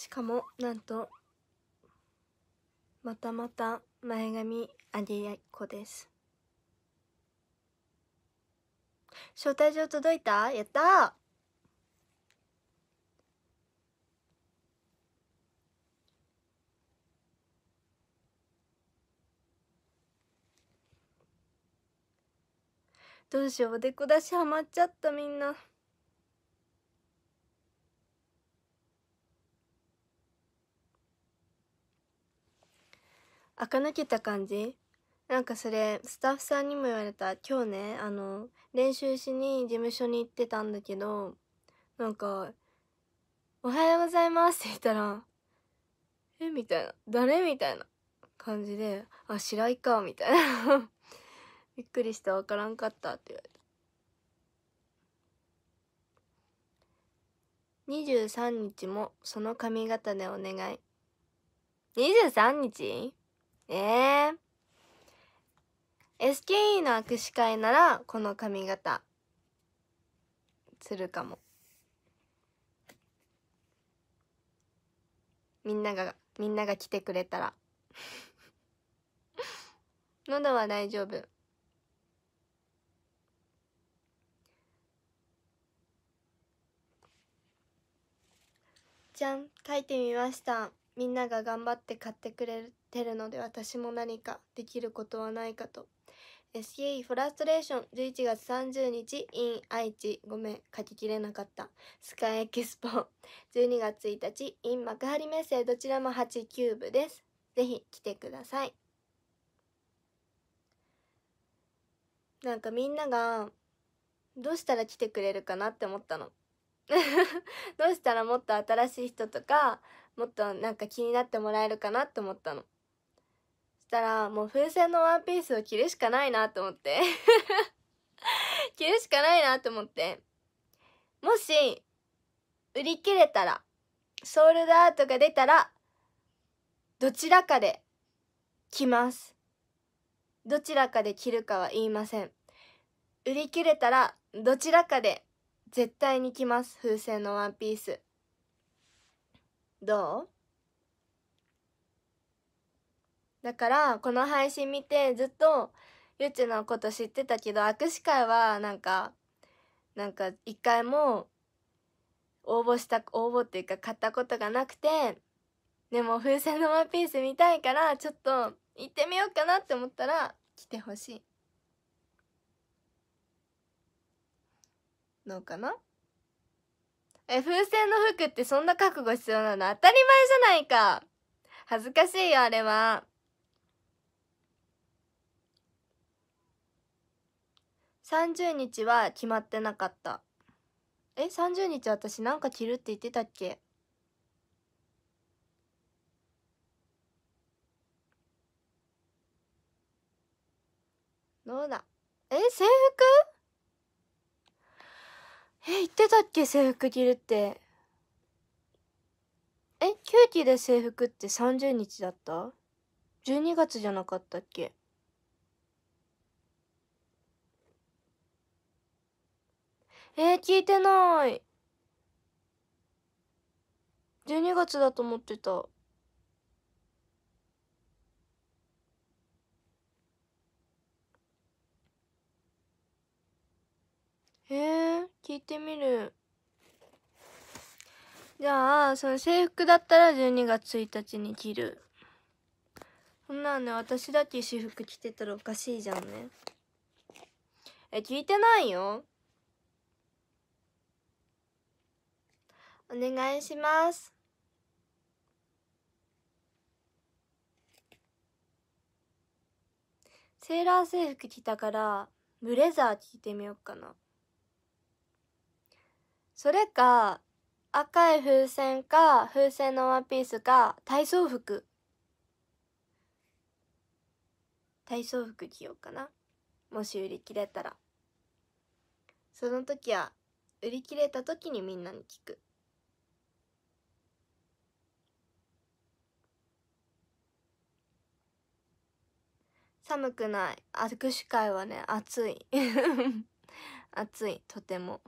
しかもなんとまたまた前髪あげやこです招待状届いたやったどうしようおでこ出しハマっちゃったみんな。垢かけた感じなんかそれスタッフさんにも言われた今日ねあの練習しに事務所に行ってたんだけどなんか「おはようございます」って言ったら「えみたいな「誰?」みたいな感じで「あ白井か」みたいな びっくりして分からんかったって言われた23日もその髪型でお願い23日えー、SKE の握手会ならこの髪型するかもみんながみんなが来てくれたら 喉は大丈夫じゃん書いてみましたみんなが頑張って買ってくれるてるので私も何かできることはないかと SKE フラストレーション11月30日 in 愛知ごめん書ききれなかったスカイエキスポ12 月1日 in 幕張メッセどちらも8キューブですぜひ来てくださいなんかみんながどうしたら来てくれるかなって思ったの どうしたらもっと新しい人とかもっとなんか気になってもらえるかなって思ったのたらもう風船のワンピースを着るしかないなと思って 着るしかないなと思ってもし売り切れたらソールドアートが出たらどちらかで着ますどちらかで着るかは言いません売り切れたらどちらかで絶対に着ます風船のワンピースどうだからこの配信見てずっとゆちのこと知ってたけど握手会はなんかなんか一回も応募した応募っていうか買ったことがなくてでも風船のワンピース見たいからちょっと行ってみようかなって思ったら来てほしいのかなえ風船の服ってそんな覚悟必要なの当たり前じゃないか恥ずかしいよあれは30日は決まってなかったえ30日私なんか着るって言ってたっけどうだえ制服え言ってたっけ制服着るってえ9期で制服って30日だった ?12 月じゃなかったっけえー、聞いてない12月だと思ってたえー、聞いてみるじゃあその制服だったら12月1日に着るそんなんね私だけ私服着てたらおかしいじゃんねえ聞いてないよお願いします。セーラー制服着たからブレザー着てみようかなそれか赤い風船か風船のワンピースか体操服体操服着ようかなもし売り切れたらその時は売り切れた時にみんなに聞く寒くない握手会はね暑い 暑いとても。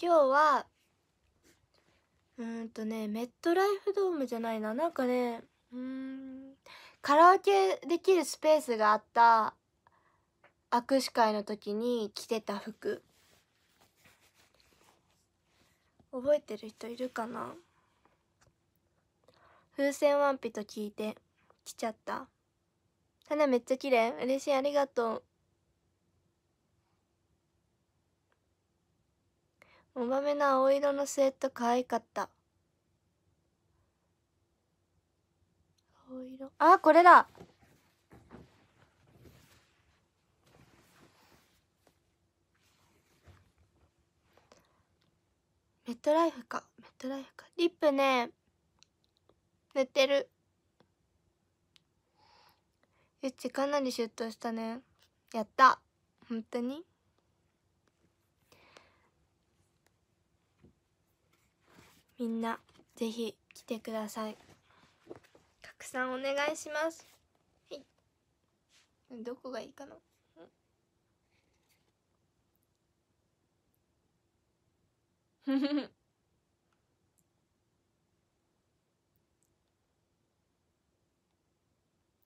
今日はうんとねメットライフドームじゃないななんかねうんカラオケできるスペースがあった握手会の時に着てた服覚えてる人いるかな風船ワンピと聞いて来ちゃった花めっちゃ綺麗嬉しいありがとうおまめな青色のスウェット可愛かった青色あこれだメットライフかメットライフかリップね塗ってるゆっちかなりシュッとしたねやった本当にみんなぜひ来てください拡散お願いしますはいどこがいいかなイ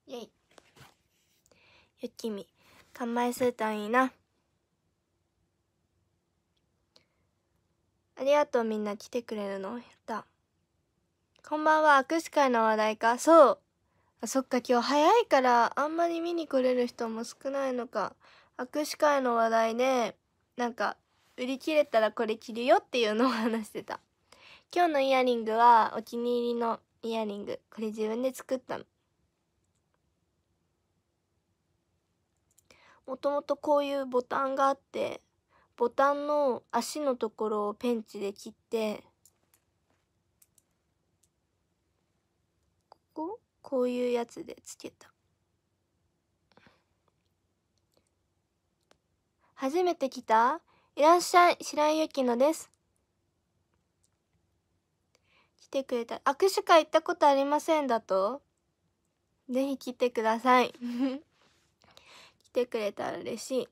ェイゆきみ乾杯するといいなありがとうみんな来てくれるのやったこんばんは握手会の話題かそうあそっか今日早いからあんまり見に来れる人も少ないのか握手会の話題で、なんか売り切れたらこれ着るよっていうのを話してた 今日のイヤリングはお気に入りのイヤリングこれ自分で作ったのもともとこういうボタンがあってボタンの足のところをペンチで切ってこここういうやつでつけた初めて来たいらっしゃい、白井ゆきのです。来てくれた。握手会行ったことありませんだとぜひ来てください。来てくれたら嬉しい。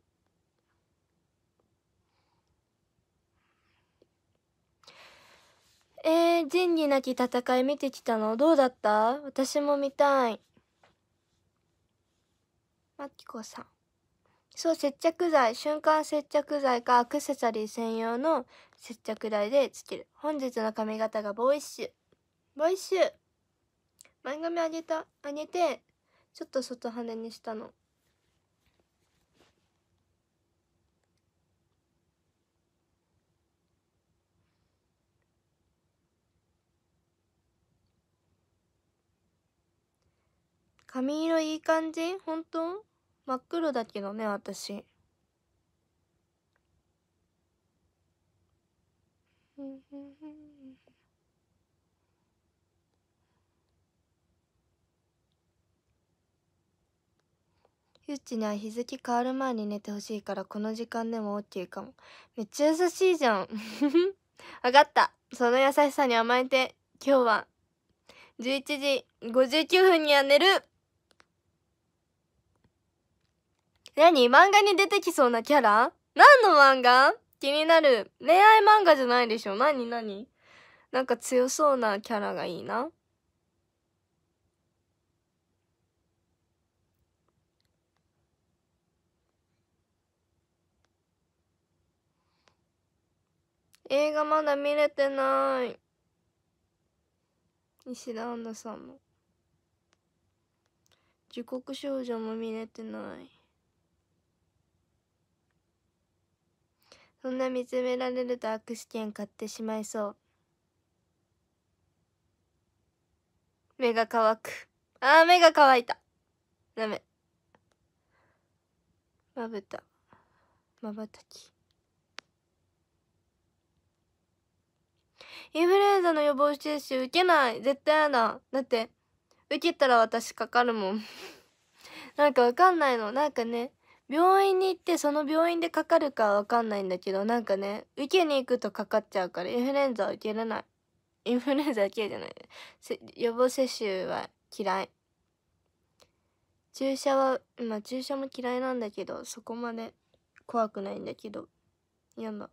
えー、仁義なき戦い見てきたのどうだった私も見たい。まきこさん。そう接着剤瞬間接着剤かアクセサリー専用の接着剤でつける本日の髪型がボーイッシュボーイッシュ前髪上げた上げてちょっと外羽にしたの髪色いい感じ本当真っ黒だけどね私ゆっちには日付変わる前に寝てほしいからこの時間でも OK かも。めっちゃ優しいじゃん。分 かった。その優しさに甘えて、今日は11時59分には寝る何漫画に出てきそうなキャラ何の漫画気になる。恋愛漫画じゃないでしょ何何なんか強そうなキャラがいいな。映画まだ見れてない。西田アンナさんも。時刻少女も見れてない。そんな見つめられると握手券買ってしまいそう目が乾くああ、目が乾いたダメまぶたまばたきインフルエンザの予防接種受けない絶対やだだって受けたら私かかるもん なんかわかんないのなんかね病院に行ってその病院でかかるかわかんないんだけどなんかね受けに行くとかかっちゃうからインフルエンザは受けれないインフルエンザ受けじゃない予防接種は嫌い注射はまあ注射も嫌いなんだけどそこまで怖くないんだけど嫌だ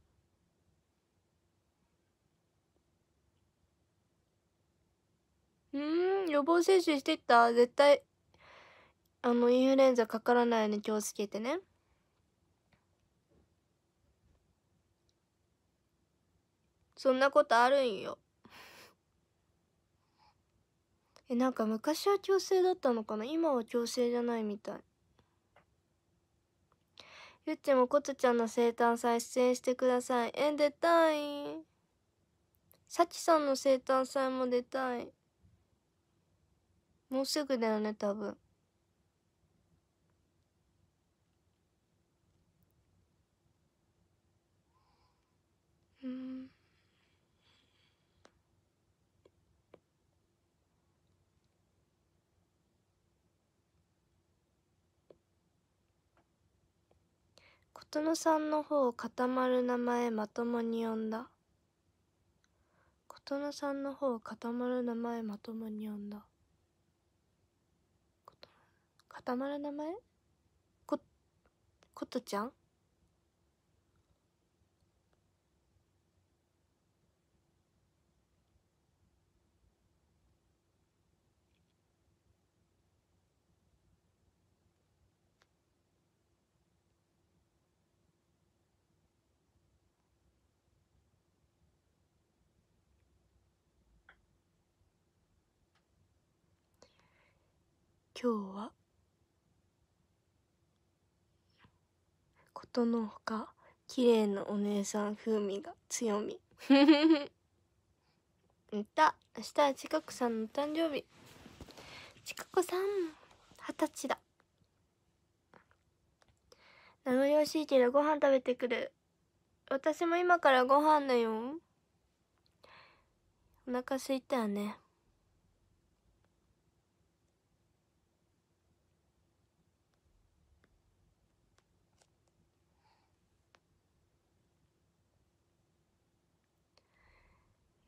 うん予防接種してた絶対あのインフルエンザかからないように気をつけてねそんなことあるんよえなんか昔は強制だったのかな今は強制じゃないみたいゆっちもこつちゃんの生誕祭出演してくださいえ出たいさちさんの生誕祭も出たいもうすぐだよね多分琴さんの方を固まる名前まともに呼んだ琴さんの方を固まる名前まともに呼んだ固まる名前ことちゃん今日はことのほか綺麗なお姉さん風味が強みうた明日はちかこさんの誕生日ちかこさん二十歳だ名残惜しいけどご飯食べてくる私も今からご飯だよお腹すいたよね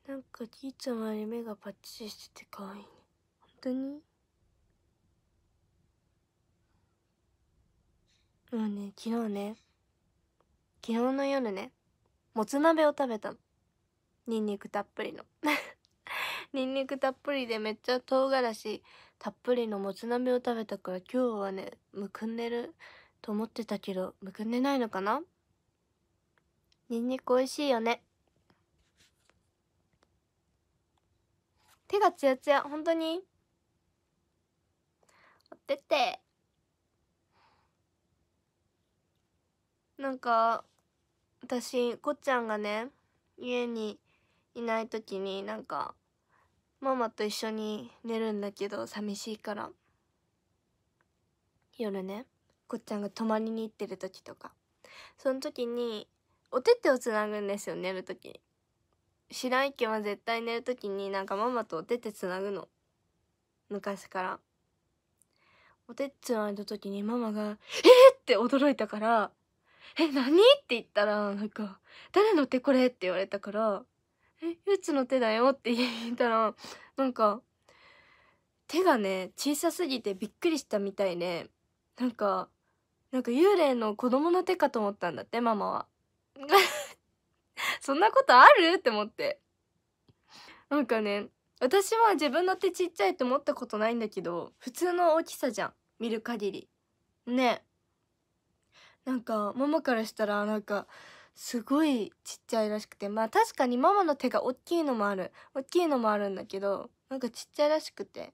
なんかじいちゃまより目がパッチリしてて可愛いね本当にもうね昨日ね昨日の夜ねもつ鍋を食べたのにんにくたっぷりのにんにくたっぷりでめっちゃ唐辛子たっぷりのもつ鍋を食べたから今日はねむくんでると思ってたけどむくんでないのかなにんにく美味しいよね手がツヤツヤ本当におててなんか私こっちゃんがね家にいない時になんかママと一緒に寝るんだけど寂しいから夜ねこっちゃんが泊まりに行ってる時とかその時にお手手をつなぐんですよ寝る時に白井家は絶対寝る時になんかママとお手手つなぐの昔からお手つないだ時にママが「えっ!」って驚いたから「え何?」って言ったらなんか「誰の手これ?」って言われたから「えゆうちの手だよ」って言ったらなんか手がね小さすぎてびっくりしたみたいでなんかなんか幽霊の子供の手かと思ったんだってママは。そんなことあるって思ってなんかね私は自分の手ちっちゃいって思ったことないんだけど普通の大きさじゃん見る限りねなんかママからしたらなんかすごいちっちゃいらしくてまあ確かにママの手が大きいのもある大きいのもあるんだけどなんかちっちゃいらしくて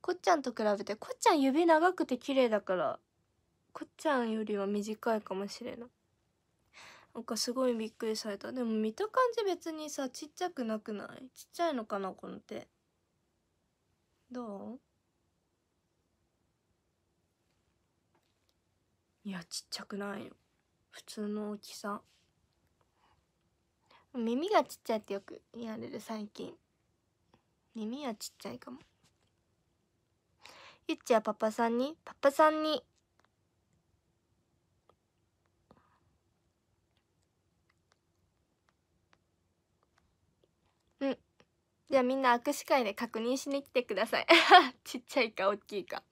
こっちゃんと比べてこっちゃん指長くて綺麗だからこっちゃんよりは短いかもしれないなんかすごいびっくりされたでも見た感じ別にさちっちゃくなくないちっちゃいのかなこの手どういやちっちゃくないよ普通の大きさ耳がちっちゃいってよく言われる最近耳はちっちゃいかもゆっちはパパさんにパパさんにじゃあみんな握手会で確認しに来てください ちっちゃいか大きいか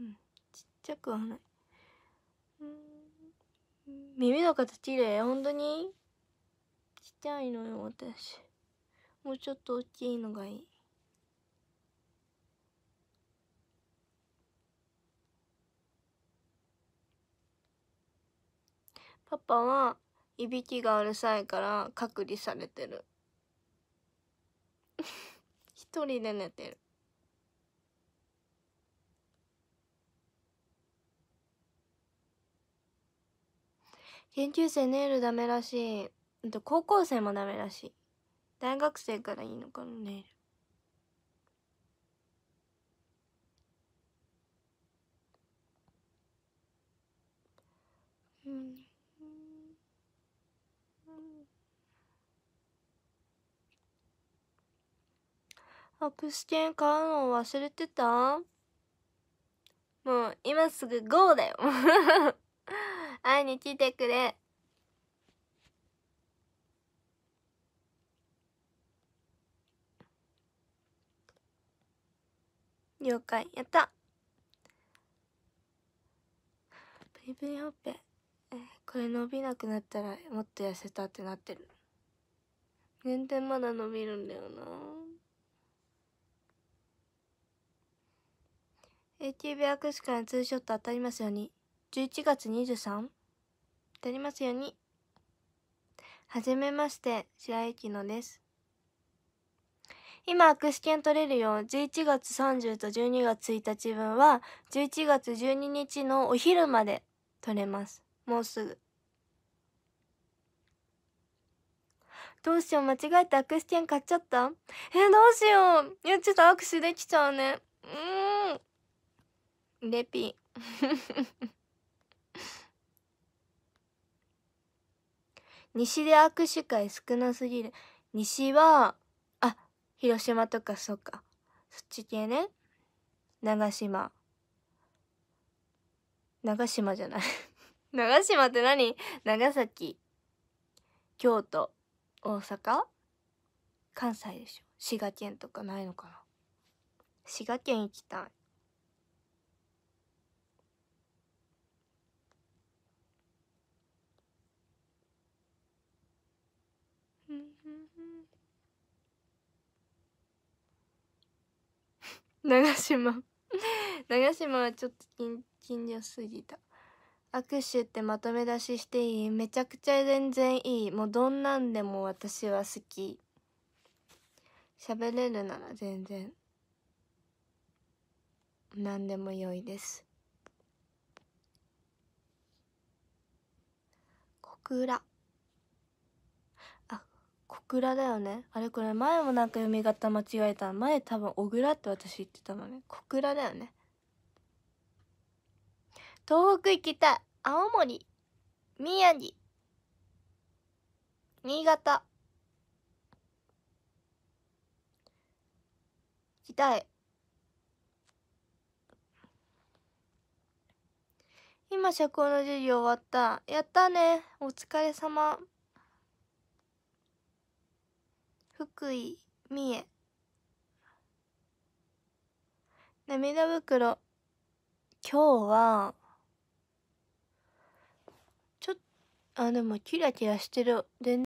うんちっちゃくはない耳の形綺麗本当にちっちゃいのよ私もうちょっと大きいのがいいパパはいびきがうるさいから隔離されてる一人で寝てる研究生ネイルダメらしい高校生もダメらしい大学生からいいのかなネイルうんアクス券買うの忘れてたもう今すぐ GO だよ 会いに来てくれ了解やったプリプリほっぺこれ伸びなくなったらもっと痩せたってなってる全然まだ伸びるんだよな a t b 握手会のツーショット当たりますように。11月 23? 当たりますように。はじめまして、白雪の乃です。今、握手券取れるよ。11月30と12月1日分は、11月12日のお昼まで取れます。もうすぐ。どうしよう、間違えて握手券買っちゃったえ、どうしよう。いや、ちょっと握手できちゃうね。うん。レピン 西で握手会少なすぎる西はあ広島とかそっかそっち系ね長島長島じゃない 長島って何長崎京都大阪関西でしょ滋賀県とかないのかな滋賀県行きたい長島 長島はちょっと緊緊張すぎた握手ってまとめ出ししていいめちゃくちゃ全然いいもうどんなんでも私は好き喋れるなら全然何でも良いです小倉小倉だよねあれこれ前もなんか読み方間違えた前多分小倉って私言ってたのね小倉だよね東北行きたい青森宮城新潟行きたい今社交の授業終わったやったねお疲れ様福井三重涙袋今日はちょっあでもキラキラしてる全然